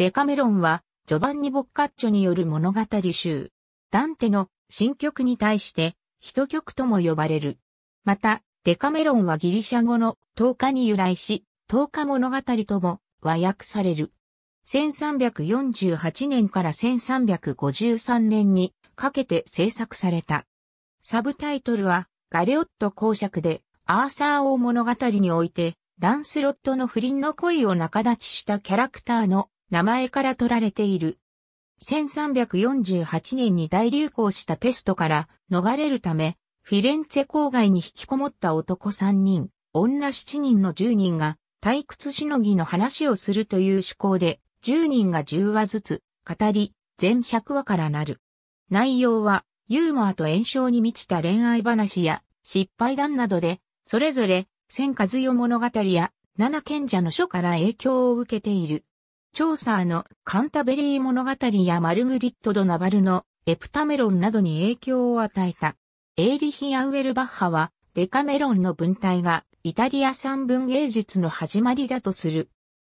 デカメロンは、ジョバンニ・ボッカッチョによる物語集。ダンテの新曲に対して、一曲とも呼ばれる。また、デカメロンはギリシャ語の10日に由来し、10日物語とも和訳される。1348年から1353年にかけて制作された。サブタイトルは、ガレオット公爵で、アーサー王物語において、ランスロットの不倫の恋を仲立ちしたキャラクターの名前から取られている。1348年に大流行したペストから逃れるため、フィレンツェ郊外に引きこもった男3人、女7人の10人が退屈しのぎの話をするという趣向で、10人が10話ずつ語り、全100話からなる。内容はユーモアと炎症に満ちた恋愛話や失敗談などで、それぞれ千和代物語や七賢者の書から影響を受けている。チョーサーのカンタベリー物語やマルグリット・ド・ナバルのエプタメロンなどに影響を与えた。エーリヒ・アウェルバッハはデカメロンの文体がイタリア三文芸術の始まりだとする。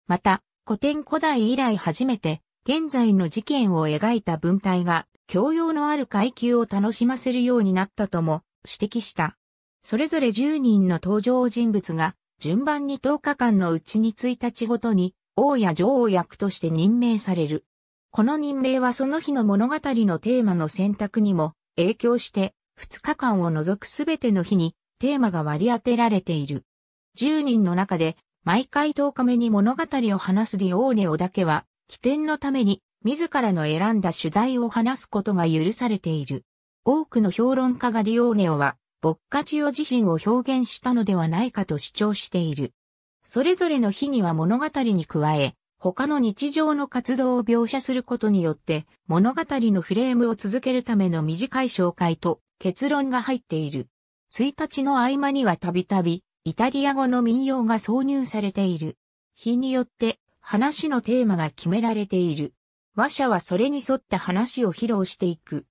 また、古典古代以来初めて現在の事件を描いた文体が教養のある階級を楽しませるようになったとも指摘した。それぞれ10人の登場人物が順番に10日間のうちに1日ごとに王や女王役として任命される。この任命はその日の物語のテーマの選択にも影響して2日間を除くすべての日にテーマが割り当てられている。10人の中で毎回10日目に物語を話すディオーネオだけは起点のために自らの選んだ主題を話すことが許されている。多くの評論家がディオーネオはボッカチオ自身を表現したのではないかと主張している。それぞれの日には物語に加え、他の日常の活動を描写することによって、物語のフレームを続けるための短い紹介と結論が入っている。1日の合間にはたびたび、イタリア語の民謡が挿入されている。日によって話のテーマが決められている。話者はそれに沿った話を披露していく。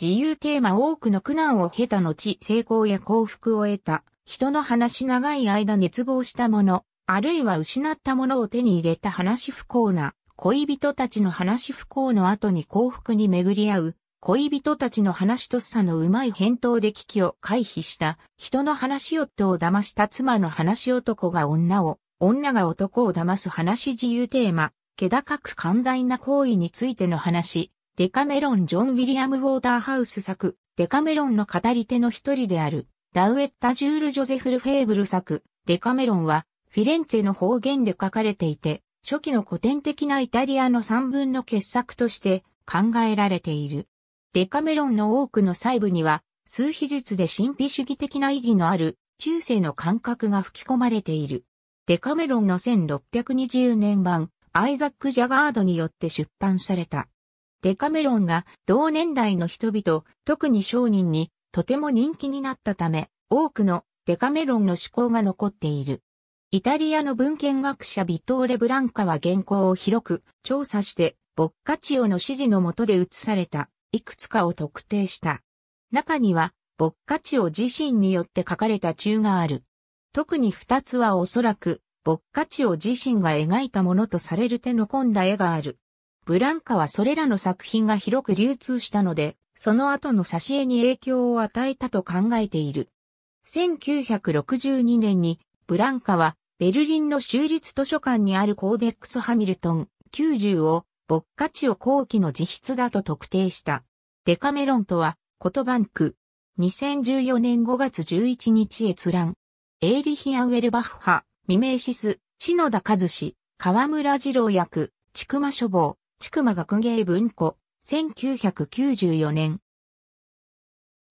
自由テーマ多くの苦難を経た後成功や幸福を得た人の話長い間熱望したもの、あるいは失ったものを手に入れた話不幸な、恋人たちの話不幸の後に幸福に巡り合う、恋人たちの話とさのうまい返答で危機を回避した、人の話夫を騙した妻の話男が女を、女が男を騙す話自由テーマ、気高く寛大な行為についての話、デカメロン・ジョン・ウィリアム・ウォーターハウス作、デカメロンの語り手の一人である。ラウエッタ・ジュール・ジョゼフル・フェーブル作、デカメロンは、フィレンツェの方言で書かれていて、初期の古典的なイタリアの三分の傑作として考えられている。デカメロンの多くの細部には、数秘術で神秘主義的な意義のある、中世の感覚が吹き込まれている。デカメロンの1620年版、アイザック・ジャガードによって出版された。デカメロンが同年代の人々、特に商人にとても人気になったため、多くのデカメロンの思考が残っている。イタリアの文献学者ビトーレ・ブランカは原稿を広く調査して、ボッカチオの指示の下で写された、いくつかを特定した。中には、ボッカチオ自身によって書かれた中がある。特に二つはおそらく、ボッカチオ自身が描いたものとされる手の込んだ絵がある。ブランカはそれらの作品が広く流通したので、その後の挿絵に影響を与えたと考えている。1962年に、ブランカは、ベルリンの州立図書館にあるコーデックス・ハミルトン90を、ボッカチオ後期の自筆だと特定した。デカメロンとは、コトバンク。2014年5月11日閲覧。エイリヒア・ウェルバッハ、ミメイシス、篠田和志、河村二郎役、ちくま書房、ちくま学芸文庫、1994年。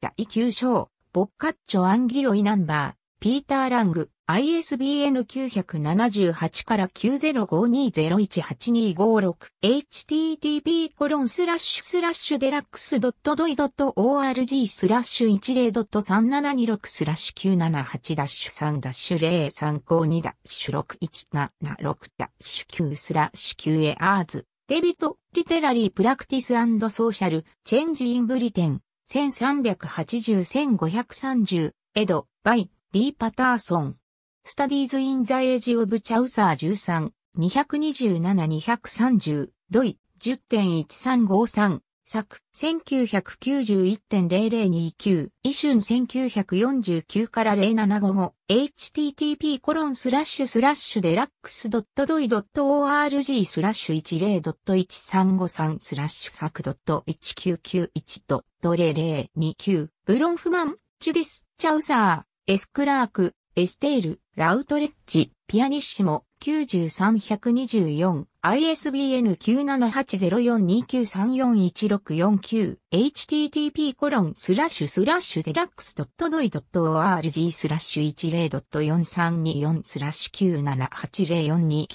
第9章、ボッカッチョアンギオイナンバー、ピーター・ラング、ISBN 978から9052018256、http コロンスラッシュスラッシュデラックスドットドイドット org スラッシュ10ドット3726スラッシュ978ダッシュ3ダッシュ0参考2ダッシュ6176ダッシュ9スラッシュ q a ーズデビト・リテラリー・プラクティス・ソーシャル・チェンジ・イン・ブリテン、1380-1530、エド、バイ、リー・パターソン。スタディーズ・イン・ザ・エイジ・オブ・チャウサー13、227-230、ドイ、10.1353、作、1991.0029、イ春1949から0755、http コロンスラッシュスラッシュデラックスドットドイドット org スラッシュ10.1353スラッシュ作ドット1991ドット0029、ブロンフマン、ジュディス、チャウサー、エスクラーク、エステール、ラウトレッジ、ピアニッシモ、93124、ISBN 9780429341649 http コロンスラッシュスラッシュデラックスドットドイドット org スラッシュ1 0ドット4324スラッシュ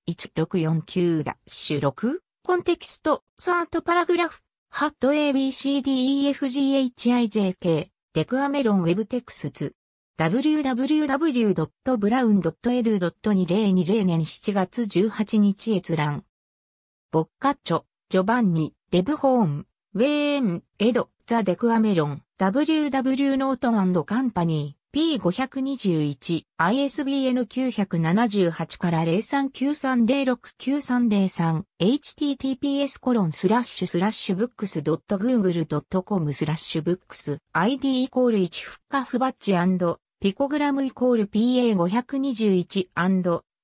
9780429341649ダッシュ6コンテキストサートパラグラフハット ABCDEFGHIJK デクアメロンウェブテクスツ www.brown.edu.2020 年7月18日閲覧。ボッカッチョ、ジョバンニ、レブホーン、ウェーン、エド、ザ・デクアメロン、WW ノートカンパニー、P521、ISBN 978から0393069303、https コロンスラッシュスラッシュブックス .google.com スラッシュブックス ID イコール1フッカフバッチピコグラムイコール PA521&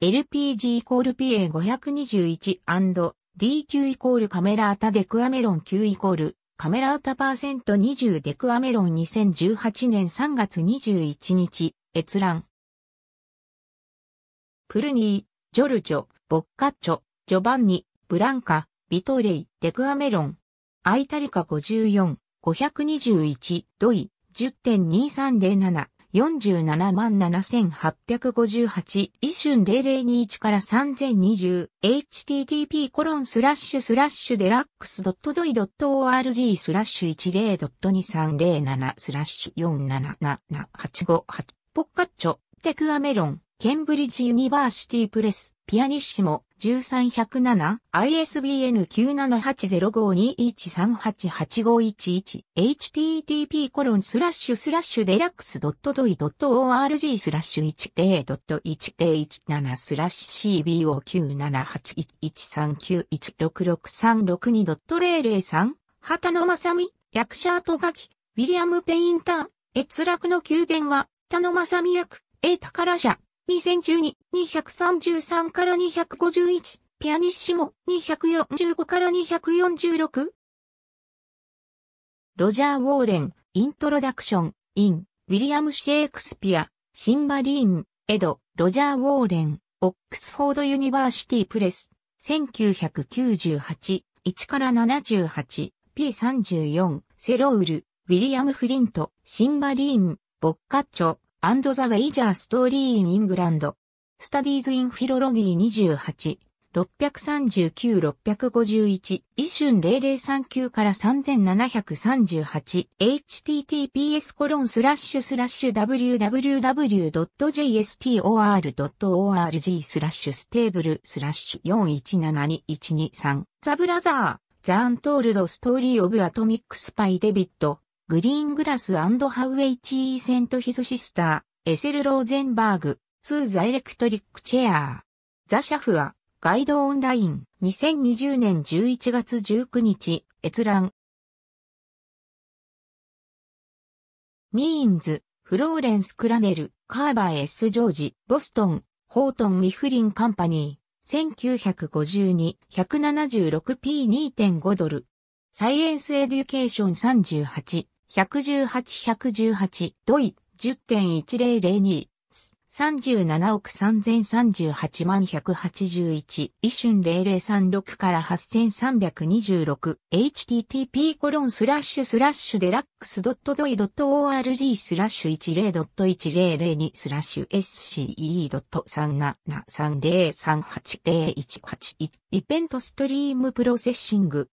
LPG イコール PA521& DQ イコールカメラアタデクアメロン9イコールカメラアタパーセント20デクアメロン2018年3月21日閲覧プルニー、ジョルジョ、ボッカッチョ、ジョバンニ、ブランカ、ビトレイ、デクアメロンアイタリカ54、521、ドイ、10.2307、47万7858、一瞬0021から3020、http コロンスラッシュスラッシュデラックスドットドイドット org スラッシュ10ドット2307スラッシュ477858、ポッカッチョ、テクアメロン。ケンブリッジ・ユニバーシティ・プレス、ピアニッシモ、13107、ISBN 9780521388511、http コロンスラッシュスラッシュデラックスドットドイドット org スラッシュ10.1017スラッシュ CBO978113916632 ドット003、畑野正美、役者と書き、ウィリアム・ペインターン、閲楽の宮殿は、田野正美役、A 宝社。2012-233から251、ピアニッシモ、245から246。ロジャー・ウォーレン、イントロダクション、イン、ウィリアム・シェイクスピア、シンバリーン、エド、ロジャー・ウォーレン、オックスフォード・ユニバーシティ・プレス、1998、1から78、P34、セロウル、ウィリアム・フリント、シンバリーン、ボッカッチョ、and the Wager Story in England Studies in Philology 28 639-651一瞬0039から 3738https コロンスラッシュスラッシュ www.jstor.org スラッシュステーブルスラッシュ41721223ザブラザーザーントールドストーリーオブアトミックスパイデビットグリーングラスハウェイチーセントヒズシスター、エセル・ローゼンバーグ、スーザ・エレクトリック・チェアー。ザ・シャフは、ガイドオンライン、2020年11月19日、閲覧。ミーンズ、フローレンス・クラネル、カーバー・ S・ ジョージ、ボストン、ホートン・ミフリン・カンパニー、1952-176p2.5 ドル。サイエンス・エデュケーション38。118-118ドイ10.1002 37億3038万181一瞬0036から 8326http コロンスラッシュスラッシュデラックスドットドイドット org スラッシュ10ドット1002スラッシュ sce ドット3730380181イベントストリームプロセッシング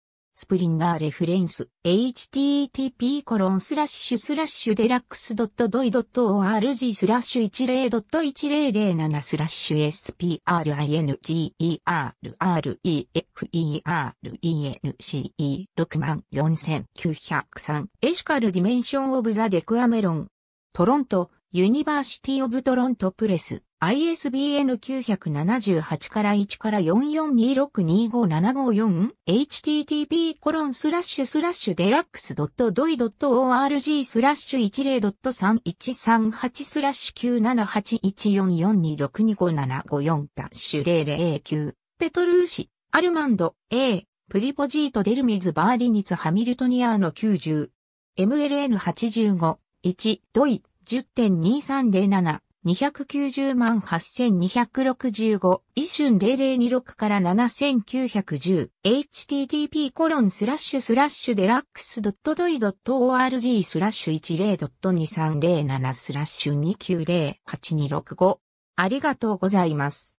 スプリンガーレフレンス、http コロンスラッシュスラッシュデラックスドットドイドット org スラッシュ10ドット1007スラッシュ s p r i n g e r r e f e r e n c e 6 4 9 0 3エシカルディメンションオブザデクアメロン。トロント、ユニバーシティオブトロントプレス。ISBN 978から1から44262575 http コロンスラッシュスラッシュデラックスドットドイドット org スラッシュ10ドット3138スラッシュ9781442625754ダッシュ0009ペトルーシアルマンド A プリポジートデルミズバーリニツハミルトニアーノ90 MLN85 1ドイ10.2307 290万8265、一瞬0026から7910、http コロンスラッシュスラッシュデラックスドットドイドット org スラッシュ10ドット2307スラッシュ290826ありがとうございます。